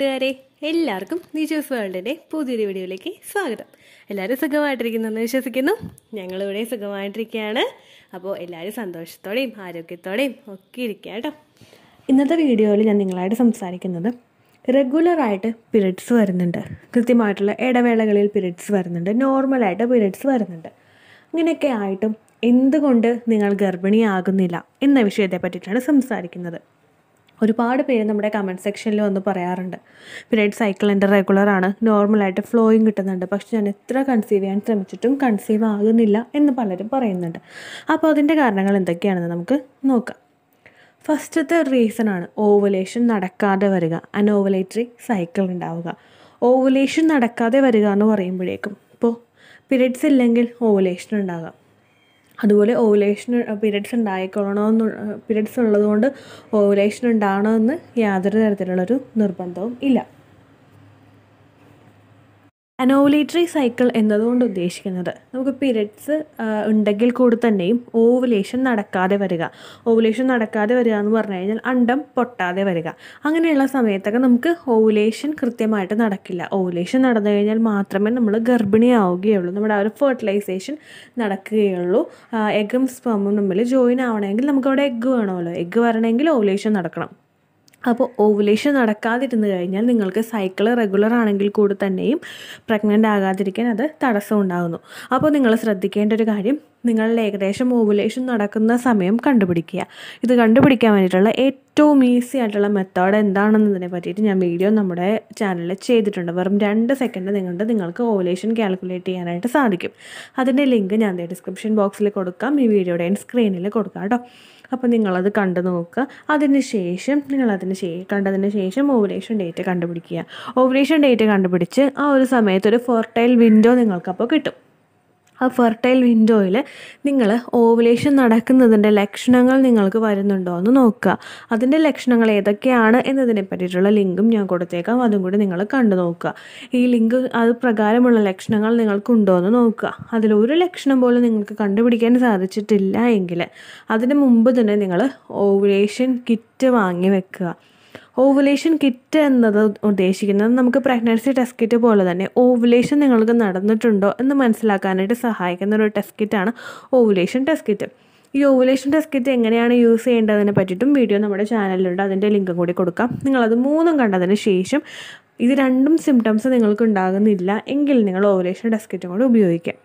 കൂട്ടുകാരെ എല്ലാവർക്കും നിജോസ് വേൾഡിൻ്റെ പുതിയൊരു വീഡിയോയിലേക്ക് സ്വാഗതം എല്ലാവരും എന്ന് വിശ്വസിക്കുന്നു ഞങ്ങളിവിടെ സുഖമായിട്ടിരിക്കുകയാണ് അപ്പോൾ എല്ലാവരും സന്തോഷത്തോടെയും ആരോഗ്യത്തോടെയും ഒക്കെ ഇരിക്കുക കേട്ടോ ഇന്നത്തെ വീഡിയോയിൽ ഞാൻ നിങ്ങളായിട്ട് സംസാരിക്കുന്നത് റെഗുലറായിട്ട് പിരീഡ്സ് വരുന്നുണ്ട് കൃത്യമായിട്ടുള്ള ഇടവേളകളിൽ പിരീഡ്സ് വരുന്നുണ്ട് നോർമലായിട്ട് പിരീഡ്സ് വരുന്നുണ്ട് ഇങ്ങനെയൊക്കെ ആയിട്ടും എന്തുകൊണ്ട് നിങ്ങൾ ഗർഭിണിയാകുന്നില്ല എന്ന വിഷയത്തെ പറ്റിയിട്ടാണ് സംസാരിക്കുന്നത് ഒരുപാട് പേര് നമ്മുടെ കമൻറ്റ് സെക്ഷനിൽ വന്ന് പറയാറുണ്ട് പിന്നീട് സൈക്കിൾ എൻ്റെ റെഗുലറാണ് നോർമലായിട്ട് ഫ്ലോയിങ് കിട്ടുന്നുണ്ട് പക്ഷെ ഞാൻ എത്ര കൺസീവ് ചെയ്യാൻ ശ്രമിച്ചിട്ടും കൺസീവ് ആകുന്നില്ല എന്ന് പലരും പറയുന്നുണ്ട് അപ്പോൾ അതിൻ്റെ കാരണങ്ങൾ എന്തൊക്കെയാണെന്ന് നമുക്ക് നോക്കാം ഫസ്റ്റത്തെ റീസണാണ് ഓവുലേഷൻ നടക്കാതെ വരിക അനോവലേറ്ററി സൈക്കിൾ ഉണ്ടാവുക ഓവുലേഷൻ നടക്കാതെ വരിക എന്ന് പറയുമ്പോഴേക്കും ഇപ്പോൾ പിരീഡ്സ് ഇല്ലെങ്കിൽ ഓവുലേഷൻ ഉണ്ടാകാം അതുപോലെ ഓവുലേഷൻ പീരിയഡ്സ് ഉണ്ടായിക്കൊള്ളണമെന്ന് പീരിയഡ്സ് ഉള്ളതുകൊണ്ട് ഓവുലേഷൻ ഉണ്ടാകണമെന്ന് യാതൊരു തരത്തിലുള്ളൊരു നിർബന്ധവും ഇല്ല അനോവുലേറ്ററി സൈക്കിൾ എന്നതുകൊണ്ട് ഉദ്ദേശിക്കുന്നത് നമുക്ക് പിരീഡ്സ് ഉണ്ടെങ്കിൽ കൂടി തന്നെയും ഓവുലേഷൻ നടക്കാതെ വരിക ഓവുലേഷൻ നടക്കാതെ വരിക എന്ന് പറഞ്ഞു കഴിഞ്ഞാൽ അണ്ടം പൊട്ടാതെ വരിക അങ്ങനെയുള്ള സമയത്തൊക്കെ നമുക്ക് ഓവുലേഷൻ കൃത്യമായിട്ട് നടക്കില്ല ഓവുലേഷൻ നടന്നു കഴിഞ്ഞാൽ മാത്രമേ നമ്മൾ ഗർഭിണിയാവുകയുള്ളൂ നമ്മുടെ ആ ഒരു ഫെർട്ടിലൈസേഷൻ നടക്കുകയുള്ളൂ എഗും സ്പെമും തമ്മിൽ ജോയിൻ ആവണമെങ്കിൽ നമുക്കവിടെ എഗ്ഗ് വേണമല്ലോ എഗ്ഗ് വരണമെങ്കിൽ ഓവുലേഷൻ നടക്കണം അപ്പോൾ ഓവുലേഷൻ നടക്കാതിരുന്ന് കഴിഞ്ഞാൽ നിങ്ങൾക്ക് സൈക്കിൾ റെഗുലർ ആണെങ്കിൽ കൂടി തന്നെയും പ്രഗ്നൻ്റ് ആകാതിരിക്കാൻ അത് തടസ്സം ഉണ്ടാകുന്നു അപ്പോൾ നിങ്ങൾ ശ്രദ്ധിക്കേണ്ട ഒരു കാര്യം നിങ്ങൾ ഏകദേശം ഓവുലേഷൻ നടക്കുന്ന സമയം കണ്ടുപിടിക്കുക ഇത് കണ്ടുപിടിക്കാൻ വേണ്ടിയിട്ടുള്ള ഏറ്റവും ഈസി ആയിട്ടുള്ള മെത്തേഡ് എന്താണെന്നതിനെ പറ്റിയിട്ട് ഞാൻ വീഡിയോ നമ്മുടെ ചാനലിൽ ചെയ്തിട്ടുണ്ട് വെറും രണ്ട് സെക്കൻഡ് നിങ്ങളുടെ നിങ്ങൾക്ക് ഓവുലേഷൻ കാൽക്കുലേറ്റ് ചെയ്യാനായിട്ട് സാധിക്കും അതിൻ്റെ ലിങ്ക് ഞാൻ ഡിസ്ക്രിപ്ഷൻ ബോക്സിൽ കൊടുക്കാം ഈ വീഡിയോയുടെ സ്ക്രീനിൽ കൊടുക്കാം കേട്ടോ അപ്പോൾ നിങ്ങളത് കണ്ടു നോക്കുക അതിന് ശേഷം നിങ്ങളതിന് ശേ കണ്ടതിന് ശേഷം ഓവുലേഷൻ ഡേറ്റ് കണ്ടുപിടിക്കുക ഓവുലേഷൻ ഡേറ്റ് കണ്ടുപിടിച്ച് ആ ഒരു സമയത്ത് ഒരു ഫെർട്ടൈൽ വിൻഡോ നിങ്ങൾക്കപ്പോൾ കിട്ടും ആ ഫെർട്ടൈൽ വിൻഡോയിൽ നിങ്ങൾ ഓവുലേഷൻ നടക്കുന്നതിൻ്റെ ലക്ഷണങ്ങൾ നിങ്ങൾക്ക് വരുന്നുണ്ടോ എന്ന് നോക്കുക അതിൻ്റെ ലക്ഷണങ്ങൾ ഏതൊക്കെയാണ് എന്നതിനെ പറ്റിയിട്ടുള്ള ലിങ്കും ഞാൻ കൊടുത്തേക്കാം അതും കൂടി നിങ്ങൾ കണ്ടു നോക്കുക ഈ ലിങ്ക് അത് പ്രകാരമുള്ള ലക്ഷണങ്ങൾ നിങ്ങൾക്കുണ്ടോ എന്ന് നോക്കുക അതിലൊരു ലക്ഷണം പോലും നിങ്ങൾക്ക് കണ്ടുപിടിക്കാൻ സാധിച്ചിട്ടില്ല എങ്കിൽ അതിന് മുമ്പ് തന്നെ നിങ്ങൾ ഓവുലേഷൻ കിറ്റ് വാങ്ങി വെക്കുക ഓവുലേഷൻ കിറ്റ് എന്നത് ഉദ്ദേശിക്കുന്നത് നമുക്ക് പ്രഗ്നൻസി ടെസ്റ്റ് കിറ്റ് പോലെ തന്നെ ഓവുലേഷൻ നിങ്ങൾക്ക് നടന്നിട്ടുണ്ടോ എന്ന് മനസ്സിലാക്കാനായിട്ട് സഹായിക്കുന്ന ഒരു ടെസ്റ്റ് കിറ്റാണ് ഓവുലേഷൻ ടെസ്റ്റ് കിറ്റ് ഈ ഓവുലേഷൻ ടെസ്റ്റ് കിറ്റ് എങ്ങനെയാണ് യൂസ് ചെയ്യേണ്ടതിനെ പറ്റിയിട്ടും വീഡിയോ നമ്മുടെ ചാനലിലുണ്ട് അതിൻ്റെ ലിങ്കും കൂടി കൊടുക്കാം നിങ്ങളത് മൂന്നും കണ്ടതിന് ശേഷം ഇത് രണ്ടും സിംറ്റംസ് നിങ്ങൾക്ക് ഉണ്ടാകുന്നില്ല എങ്കിൽ നിങ്ങൾ ഓവുലേഷൻ ടെസ്റ്റ് കിറ്റും കൂടി ഉപയോഗിക്കാം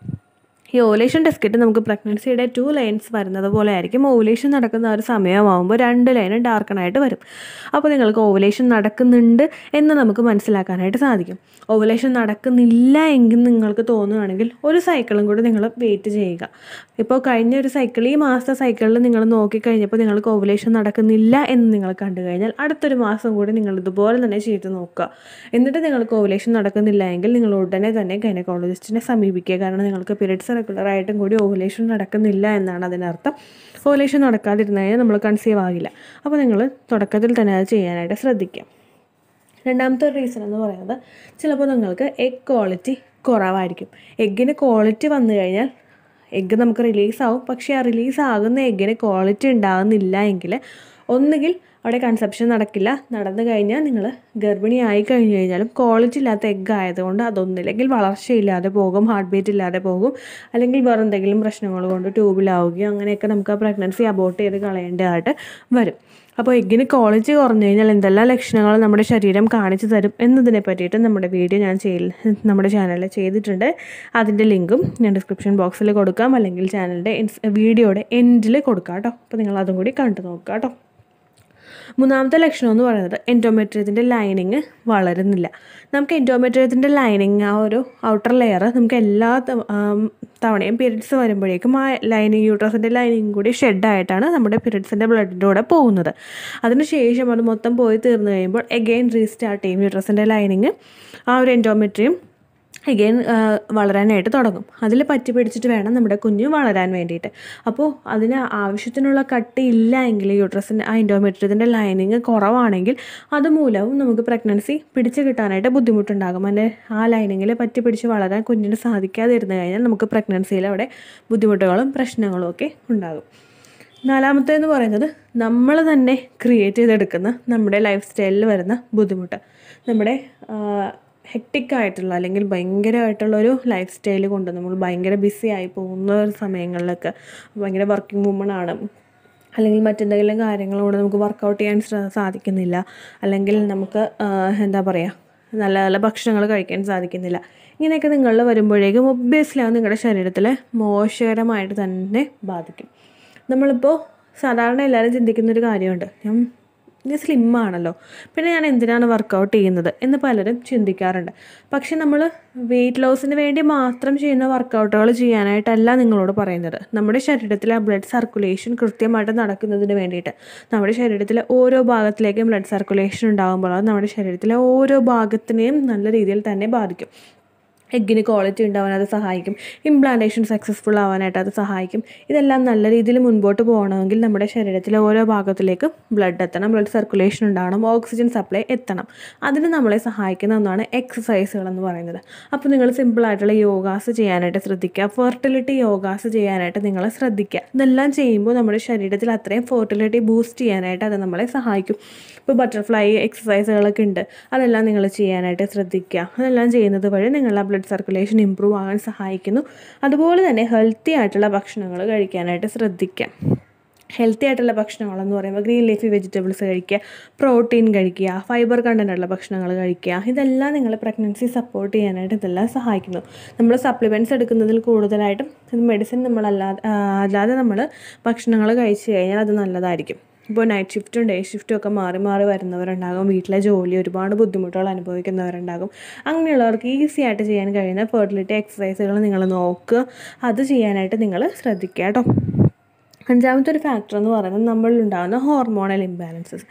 ഈ ഓവുലേഷൻ ടെസ്കിറ്റ് നമുക്ക് പ്രഗ്നൻസിയുടെ ടു ലൈൻസ് വരുന്നത് പോലെ ആയിരിക്കും ഓവലേഷൻ നടക്കുന്ന ഒരു സമയമാകുമ്പോൾ രണ്ട് ലൈനും ഡാർക്കണായിട്ട് വരും അപ്പോൾ നിങ്ങൾക്ക് ഓവലേഷൻ നടക്കുന്നുണ്ട് എന്ന് നമുക്ക് മനസ്സിലാക്കാനായിട്ട് സാധിക്കും ഓവലേഷൻ നടക്കുന്നില്ല എങ്കിൽ നിങ്ങൾക്ക് തോന്നുകയാണെങ്കിൽ ഒരു സൈക്കിളും കൂടി നിങ്ങൾ വെയിറ്റ് ചെയ്യുക ഇപ്പോൾ കഴിഞ്ഞ ഒരു സൈക്കിൾ ഈ മാസത്തെ സൈക്കിളിൽ നിങ്ങൾ നോക്കിക്കഴിഞ്ഞപ്പോൾ നിങ്ങൾക്ക് ഓവലേഷൻ നടക്കുന്നില്ല എന്ന് നിങ്ങൾ കണ്ടു കഴിഞ്ഞാൽ അടുത്തൊരു മാസം കൂടി നിങ്ങൾ ഇതുപോലെ തന്നെ ചെയ്ത് നോക്കുക എന്നിട്ട് നിങ്ങൾക്ക് ഓവലേഷൻ നടക്കുന്നില്ല എങ്കിൽ നിങ്ങൾ ഉടനെ തന്നെ ഗൈനക്കോളജിസ്റ്റിനെ സമീപിക്കുക കാരണം നിങ്ങൾക്ക് പീരീഡ്സ് റെഗുലറായിട്ടും കൂടി ഓവുലേഷൻ നടക്കുന്നില്ല എന്നാണ് അതിനർത്ഥം ഓവുലേഷൻ നടക്കാതിരുന്നു കഴിഞ്ഞാൽ നമ്മൾ കൺസീവ് ആകില്ല അപ്പോൾ നിങ്ങൾ തുടക്കത്തിൽ തന്നെ അത് ചെയ്യാനായിട്ട് ശ്രദ്ധിക്കാം രണ്ടാമത്തെ ഒരു റീസൺ എന്ന് പറയുന്നത് ചിലപ്പോൾ നിങ്ങൾക്ക് എഗ് ക്വാളിറ്റി കുറവായിരിക്കും എഗ്ഗിന് ക്വാളിറ്റി വന്നു കഴിഞ്ഞാൽ എഗ്ഗ് നമുക്ക് റിലീസാവും പക്ഷേ ആ റിലീസ് ആകുന്ന എഗ്ഗിന് ക്വാളിറ്റി ഉണ്ടാകുന്നില്ല എങ്കിൽ ഒന്നുകിൽ അവിടെ കൺസെപ്ഷൻ നടക്കില്ല നടന്നു കഴിഞ്ഞാൽ നിങ്ങൾ ഗർഭിണി ആയി കഴിഞ്ഞു കഴിഞ്ഞാലും ക്വാളിറ്റി ഇല്ലാത്ത എഗ്ഗ് ആയതുകൊണ്ട് അതൊന്നുമില്ലെങ്കിൽ വളർച്ചയില്ലാതെ പോകും ഹാർട്ട് ബീറ്റ് ഇല്ലാതെ പോകും അല്ലെങ്കിൽ വേറെ എന്തെങ്കിലും പ്രശ്നങ്ങൾ കൊണ്ട് ട്യൂബിലാവുകയോ അങ്ങനെയൊക്കെ നമുക്ക് ആ പ്രഗ്നൻസി അബോർട്ട് ചെയ്ത് കളയേണ്ടതായിട്ട് വരും അപ്പോൾ എഗ്ഗിന് ക്വാളിറ്റി കുറഞ്ഞു കഴിഞ്ഞാൽ എന്തെല്ലാം ലക്ഷണങ്ങൾ നമ്മുടെ ശരീരം കാണിച്ചു തരും എന്നതിനെ പറ്റിയിട്ട് നമ്മുടെ വീഡിയോ ഞാൻ ചെയ് നമ്മുടെ ചാനലിൽ ചെയ്തിട്ടുണ്ട് അതിൻ്റെ ലിങ്കും ഞാൻ ഡിസ്ക്രിപ്ഷൻ ബോക്സിൽ കൊടുക്കാം അല്ലെങ്കിൽ ചാനലിൻ്റെ വീഡിയോയുടെ എൻഡിൽ കൊടുക്കാം കേട്ടോ അപ്പോൾ നിങ്ങൾ അതും കൂടി കണ്ടു നോക്കാം കേട്ടോ മൂന്നാമത്തെ ലക്ഷണം എന്ന് പറയുന്നത് എൻഡോമെട്രിയത്തിൻ്റെ ലൈനിങ് വളരുന്നില്ല നമുക്ക് എൻഡോമെട്രിയത്തിൻ്റെ ലൈനിങ് ആ ഒരു ഔട്ടർ ലെയർ നമുക്ക് എല്ലാ തവണയും പീരീഡ്സ് വരുമ്പോഴേക്കും ആ ലൈനിങ് യൂട്രസിൻ്റെ ലൈനിങ് കൂടി ഷെഡായിട്ടാണ് നമ്മുടെ പീരീഡ്സിൻ്റെ ബ്ലഡിൻ്റെ കൂടെ പോകുന്നത് അതിനുശേഷം അത് മൊത്തം പോയി തീർന്നു കഴിയുമ്പോൾ എഗെയിൻ റീസ്റ്റാർട്ട് ചെയ്യും യൂട്രസിൻ്റെ ലൈനിങ് ആ ഒരു എൻഡോമെട്രിയും അഗെയിൻ വളരാനായിട്ട് തുടങ്ങും അതിൽ പറ്റി പിടിച്ചിട്ട് വേണം നമ്മുടെ കുഞ്ഞ് വളരാൻ വേണ്ടിയിട്ട് അപ്പോൾ അതിന് ആവശ്യത്തിനുള്ള കട്ടി ഇല്ല എങ്കിൽ യൂട്രസിൻ്റെ ആ ഇൻഡോമെട്രിയത്തിൻ്റെ ലൈനിങ് കുറവാണെങ്കിൽ അതുമൂലവും നമുക്ക് പ്രഗ്നൻസി പിടിച്ച് കിട്ടാനായിട്ട് ബുദ്ധിമുട്ടുണ്ടാകും അതിൻ്റെ ആ ലൈനിങ്ങിൽ പറ്റി പിടിച്ച് വളരാൻ കുഞ്ഞിന് സാധിക്കാതിരുന്നു കഴിഞ്ഞാൽ നമുക്ക് പ്രഗ്നൻസിയിൽ അവിടെ ബുദ്ധിമുട്ടുകളും പ്രശ്നങ്ങളും ഒക്കെ ഉണ്ടാകും നാലാമത്തേന്ന് പറയുന്നത് നമ്മൾ തന്നെ ക്രിയേറ്റ് ചെയ്തെടുക്കുന്ന നമ്മുടെ ലൈഫ് സ്റ്റൈലിൽ വരുന്ന ബുദ്ധിമുട്ട് നമ്മുടെ ഹെക്റ്റിക് ആയിട്ടുള്ള അല്ലെങ്കിൽ ഭയങ്കരമായിട്ടുള്ളൊരു ലൈഫ് സ്റ്റൈൽ കൊണ്ട് നമ്മൾ ഭയങ്കര ബിസി ആയി പോകുന്ന ഒരു സമയങ്ങളിലൊക്കെ ഭയങ്കര വർക്കിംഗ് വുമൺ ആണ് അല്ലെങ്കിൽ മറ്റെന്തെങ്കിലും കാര്യങ്ങളോട് നമുക്ക് വർക്കൗട്ട് ചെയ്യാൻ സാധിക്കുന്നില്ല അല്ലെങ്കിൽ നമുക്ക് എന്താ പറയുക നല്ല നല്ല ഭക്ഷണങ്ങൾ കഴിക്കാൻ സാധിക്കുന്നില്ല ഇങ്ങനെയൊക്കെ നിങ്ങൾ വരുമ്പോഴേക്കും ഒബ്വിയസ്ലി അത് നിങ്ങളുടെ ശരീരത്തിൽ മോശകരമായിട്ട് തന്നെ ബാധിക്കും നമ്മളിപ്പോൾ സാധാരണ എല്ലാവരും ചിന്തിക്കുന്നൊരു കാര്യമുണ്ട് ഞാൻ സ്ലിം ആണല്ലോ പിന്നെ ഞാൻ എന്തിനാണ് വർക്കൗട്ട് ചെയ്യുന്നത് എന്ന് പലരും ചിന്തിക്കാറുണ്ട് പക്ഷെ നമ്മൾ വെയിറ്റ് ലോസിന് വേണ്ടി മാത്രം ചെയ്യുന്ന വർക്കൗട്ടുകൾ ചെയ്യാനായിട്ടല്ല നിങ്ങളോട് പറയുന്നത് നമ്മുടെ ശരീരത്തിലെ ബ്ലഡ് സർക്കുലേഷൻ കൃത്യമായിട്ട് നടക്കുന്നതിന് വേണ്ടിയിട്ട് നമ്മുടെ ശരീരത്തിലെ ഓരോ ഭാഗത്തിലേക്കും ബ്ലഡ് സർക്കുലേഷൻ ഉണ്ടാകുമ്പോൾ അത് നമ്മുടെ ശരീരത്തിലെ ഓരോ ഭാഗത്തിനെയും നല്ല രീതിയിൽ തന്നെ ബാധിക്കും എഗ്ഗിന് ക്വാളിറ്റി ഉണ്ടാവാൻ അത് സഹായിക്കും ഇംപ്ലാന്റേഷൻ സക്സസ്ഫുൾ ആവാനായിട്ട് അത് സഹായിക്കും ഇതെല്ലാം നല്ല രീതിയിൽ മുൻപോട്ട് പോകണമെങ്കിൽ നമ്മുടെ ശരീരത്തിലെ ഓരോ ഭാഗത്തിലേക്കും ബ്ലഡ് എത്തണം ബ്ലഡ് സർക്കുലേഷൻ ഉണ്ടാവണം ഓക്സിജൻ സപ്ലൈ എത്തണം അതിന് നമ്മളെ സഹായിക്കുന്ന ഒന്നാണ് എക്സസൈസുകൾ എന്ന് പറയുന്നത് അപ്പോൾ നിങ്ങൾ സിമ്പിളായിട്ടുള്ള യോഗാസ് ചെയ്യാനായിട്ട് ശ്രദ്ധിക്കുക ഫെർട്ടിലിറ്റി യോഗാസ് ചെയ്യാനായിട്ട് നിങ്ങൾ ശ്രദ്ധിക്കുക ഇതെല്ലാം ചെയ്യുമ്പോൾ നമ്മുടെ ശരീരത്തിൽ അത്രയും ഫെർട്ടിലിറ്റി ബൂസ്റ്റ് ചെയ്യാനായിട്ട് അത് നമ്മളെ സഹായിക്കും ഇപ്പോൾ ബട്ടർഫ്ലൈ എക്സസൈസുകളൊക്കെ ഉണ്ട് അതെല്ലാം നിങ്ങൾ ചെയ്യാനായിട്ട് ശ്രദ്ധിക്കുക അതെല്ലാം ചെയ്യുന്നത് വഴി നിങ്ങളുടെ ബ്ലഡ് ബ്ലഡ് സർക്കുലേഷൻ ഇമ്പ്രൂവ് ആകാൻ സഹായിക്കുന്നു അതുപോലെ തന്നെ ഹെൽത്തി ആയിട്ടുള്ള ഭക്ഷണങ്ങൾ കഴിക്കാനായിട്ട് ശ്രദ്ധിക്കാം ഹെൽത്തി ആയിട്ടുള്ള ഭക്ഷണങ്ങളെന്ന് പറയുമ്പോൾ ഗ്രീൻ ലീഫി വെജിറ്റബിൾസ് കഴിക്കുക പ്രോട്ടീൻ കഴിക്കുക ഫൈബർ ഉള്ള ഭക്ഷണങ്ങൾ കഴിക്കുക ഇതെല്ലാം നിങ്ങൾ പ്രഗ്നൻസി സപ്പോർട്ട് ചെയ്യാനായിട്ട് ഇതെല്ലാം സഹായിക്കുന്നു നമ്മൾ സപ്ലിമെൻറ്റ്സ് എടുക്കുന്നതിൽ കൂടുതലായിട്ടും മെഡിസിൻ നമ്മളല്ലാതെ അല്ലാതെ നമ്മൾ ഭക്ഷണങ്ങൾ കഴിച്ചു കഴിഞ്ഞാൽ അത് നല്ലതായിരിക്കും ഇപ്പോൾ നൈറ്റ് ഷിഫ്റ്റും ഡേ ഷിഫ്റ്റും ഒക്കെ മാറി മാറി വരുന്നവരുണ്ടാകും വീട്ടിലെ ജോലി ഒരുപാട് ബുദ്ധിമുട്ടുകൾ അനുഭവിക്കുന്നവരുണ്ടാകും അങ്ങനെയുള്ളവർക്ക് ഈസി ആയിട്ട് ചെയ്യാൻ കഴിയുന്ന ഫെർട്ടിലിറ്റി എക്സസൈസുകൾ നിങ്ങൾ നോക്കുക അത് ചെയ്യാനായിട്ട് നിങ്ങൾ ശ്രദ്ധിക്കുക കേട്ടോ അഞ്ചാമത്തെ ഒരു ഫാക്ടർ എന്ന് പറയുന്നത് നമ്മളിൽ ഉണ്ടാകുന്ന hormonal imbalances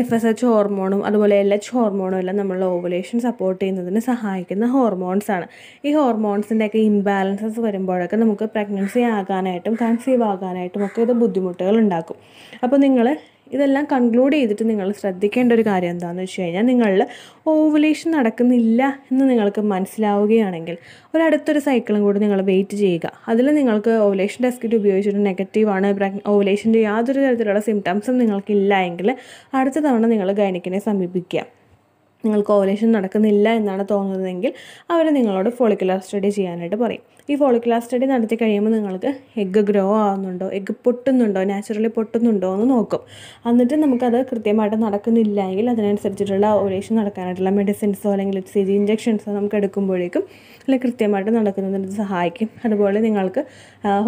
F S H ഹോർമോണും അതുപോലെ എൽ എച്ച് ഹോർമോണും എല്ലാം നമ്മളുടെ ഓവുലേഷൻ സപ്പോർട്ട് ചെയ്യുന്നതിന് സഹായിക്കുന്ന ഹോർമോൺസാണ് ഈ ഹോർമോൺസിൻ്റെയൊക്കെ ഇംബാലൻസസ് വരുമ്പോഴൊക്കെ നമുക്ക് പ്രഗ്നൻസി ആകാനായിട്ടും കൺസീവ് ആകാനായിട്ടും ഒക്കെ ഇത് ബുദ്ധിമുട്ടുകൾ ഉണ്ടാക്കും അപ്പോൾ നിങ്ങൾ ഇതെല്ലാം കൺക്ലൂഡ് ചെയ്തിട്ട് നിങ്ങൾ ശ്രദ്ധിക്കേണ്ട ഒരു കാര്യം എന്താണെന്ന് വെച്ച് കഴിഞ്ഞാൽ നിങ്ങളിൽ ഓവുലേഷൻ നടക്കുന്നില്ല എന്ന് നിങ്ങൾക്ക് മനസ്സിലാവുകയാണെങ്കിൽ ഒരടുത്തൊരു സൈക്കിളും കൂടി നിങ്ങൾ വെയിറ്റ് ചെയ്യുക അതിൽ നിങ്ങൾക്ക് ഓവുലേഷൻ ടെസ്റ്റ് ഉപയോഗിച്ചിട്ട് നെഗറ്റീവാണ് ഓവുലേഷൻ്റെ യാതൊരു തരത്തിലുള്ള സിംറ്റംസും നിങ്ങൾക്കില്ല എങ്കിൽ അടുത്ത തവണ നിങ്ങൾ ഗൈനിക്കിനെ സമീപിക്കുക നിങ്ങൾക്ക് ഓവലേഷൻ നടക്കുന്നില്ല എന്നാണ് തോന്നുന്നതെങ്കിൽ അവർ നിങ്ങളോട് ഫോളിക്കുലർ സ്റ്റഡി ചെയ്യാനായിട്ട് പറയും ഈ ഫോളിക്കുലർ സ്റ്റഡി നടത്തി കഴിയുമ്പോൾ നിങ്ങൾക്ക് എഗ്ഗ് ഗ്രോ ആവുന്നുണ്ടോ എഗ്ഗ് പൊട്ടുന്നുണ്ടോ നാച്ചുറലി പൊട്ടുന്നുണ്ടോ എന്ന് നോക്കും എന്നിട്ട് നമുക്കത് കൃത്യമായിട്ട് നടക്കുന്നില്ല എങ്കിൽ അതിനനുസരിച്ചിട്ടുള്ള ഓവലേഷൻ നടക്കാനായിട്ടുള്ള മെഡിസിൻസോ അല്ലെങ്കിൽ സി ജി നമുക്ക് എടുക്കുമ്പോഴേക്കും അല്ലെ കൃത്യമായിട്ട് നടക്കുന്നതിന് സഹായിക്കും അതുപോലെ നിങ്ങൾക്ക്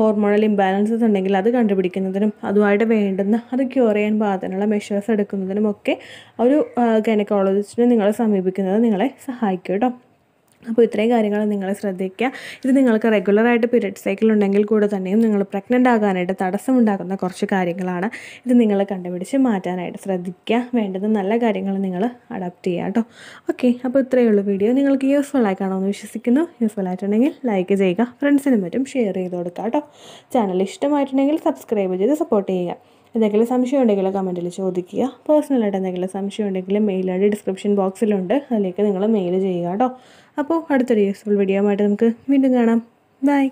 ഹോർമോണൽ ഇംബാലൻസസ് ഉണ്ടെങ്കിൽ അത് കണ്ടുപിടിക്കുന്നതിനും അതുമായിട്ട് വേണ്ടുന്ന അത് ക്യൂർ ചെയ്യാൻ പാകത്തിനുള്ള മെഷേഴ്സ് എടുക്കുന്നതിനും ഒക്കെ ഒരു ഗൈനക്കോളജിസ്റ്റിനെ നിങ്ങൾ നിങ്ങളെ സമീപിക്കുന്നത് നിങ്ങളെ സഹായിക്കും കേട്ടോ അപ്പോൾ ഇത്രയും കാര്യങ്ങൾ നിങ്ങൾ ശ്രദ്ധിക്കുക ഇത് നിങ്ങൾക്ക് റെഗുലറായിട്ട് പീരിയഡ് സൈക്കിൾ ഉണ്ടെങ്കിൽ കൂടെ തന്നെയും നിങ്ങൾ പ്രഗ്നൻ്റ് ആകാനായിട്ട് തടസ്സമുണ്ടാക്കുന്ന കുറച്ച് കാര്യങ്ങളാണ് ഇത് നിങ്ങൾ കണ്ടുപിടിച്ച് മാറ്റാനായിട്ട് ശ്രദ്ധിക്കുക വേണ്ടത് നല്ല കാര്യങ്ങൾ നിങ്ങൾ അഡാപ്റ്റ് ചെയ്യുക കേട്ടോ ഓക്കെ അപ്പോൾ ഇത്രയേ ഉള്ളൂ വീഡിയോ നിങ്ങൾക്ക് യൂസ്ഫുൾ ആയി കാണുമെന്ന് വിശ്വസിക്കുന്നു യൂസ്ഫുൾ ആയിട്ടുണ്ടെങ്കിൽ ലൈക്ക് ചെയ്യുക ഫ്രണ്ട്സിനും മറ്റും ഷെയർ ചെയ്ത് കൊടുക്കുക കേട്ടോ ചാനൽ ഇഷ്ടമായിട്ടുണ്ടെങ്കിൽ സബ്സ്ക്രൈബ് ചെയ്ത് സപ്പോർട്ട് ചെയ്യുക എന്തെങ്കിലും സംശയം ഉണ്ടെങ്കിൽ കമൻറ്റിൽ ചോദിക്കുക പേഴ്സണലായിട്ട് എന്തെങ്കിലും സംശയം ഉണ്ടെങ്കിൽ മെയിൽ ഐ ഡിസ്ക്രിപ്ഷൻ ബോക്സിലുണ്ട് അതിലേക്ക് നിങ്ങൾ മെയിൽ ചെയ്യുക കേട്ടോ അപ്പോൾ അടുത്തൊരു യൂസ്ഫുൾ വീഡിയോ ആയിട്ട് നമുക്ക് വീണ്ടും കാണാം ബൈ